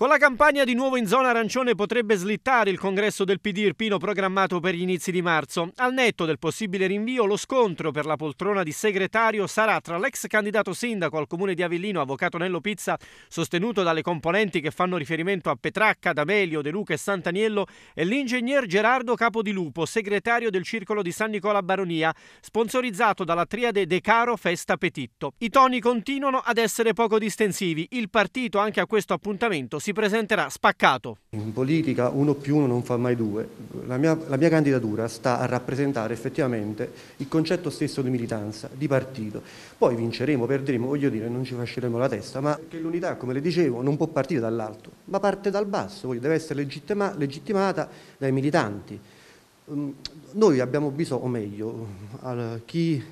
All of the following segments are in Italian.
Con la campagna di nuovo in zona arancione potrebbe slittare il congresso del PD Irpino programmato per gli inizi di marzo. Al netto del possibile rinvio, lo scontro per la poltrona di segretario sarà tra l'ex candidato sindaco al comune di Avellino, avvocato Nello Pizza, sostenuto dalle componenti che fanno riferimento a Petracca, D'Amelio, De Luca e Santaniello, e l'ingegner Gerardo Capodilupo, segretario del circolo di San Nicola Baronia, sponsorizzato dalla triade De Caro Festa Petitto. I toni continuano ad essere poco distensivi. Il partito anche a questo appuntamento si si presenterà spaccato. In politica uno più uno non fa mai due. La mia, la mia candidatura sta a rappresentare effettivamente il concetto stesso di militanza, di partito. Poi vinceremo, perderemo, voglio dire, non ci fasceremo la testa, ma che l'unità, come le dicevo, non può partire dall'alto, ma parte dal basso, voglio, deve essere legittima, legittimata dai militanti. Mm, noi abbiamo bisogno, o meglio, chi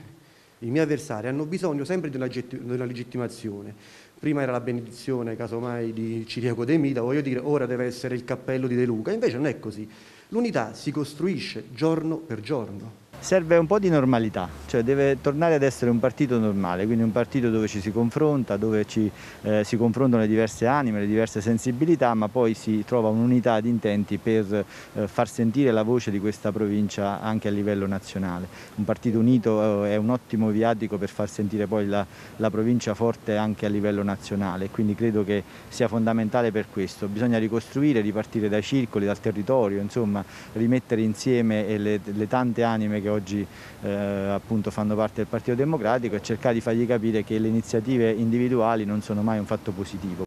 i miei avversari hanno bisogno sempre di una, di una legittimazione. Prima era la benedizione, casomai, di Ciriaco De Mita, voglio dire, ora deve essere il cappello di De Luca. Invece non è così. L'unità si costruisce giorno per giorno. Serve un po' di normalità, cioè deve tornare ad essere un partito normale, quindi un partito dove ci si confronta, dove ci, eh, si confrontano le diverse anime, le diverse sensibilità, ma poi si trova un'unità di intenti per eh, far sentire la voce di questa provincia anche a livello nazionale. Un partito unito eh, è un ottimo viatico per far sentire poi la, la provincia forte anche a livello nazionale, quindi credo che sia fondamentale per questo. Bisogna ricostruire, ripartire dai circoli, dal territorio, insomma rimettere insieme eh, le, le tante anime che che oggi eh, appunto fanno parte del Partito Democratico e cercare di fargli capire che le iniziative individuali non sono mai un fatto positivo.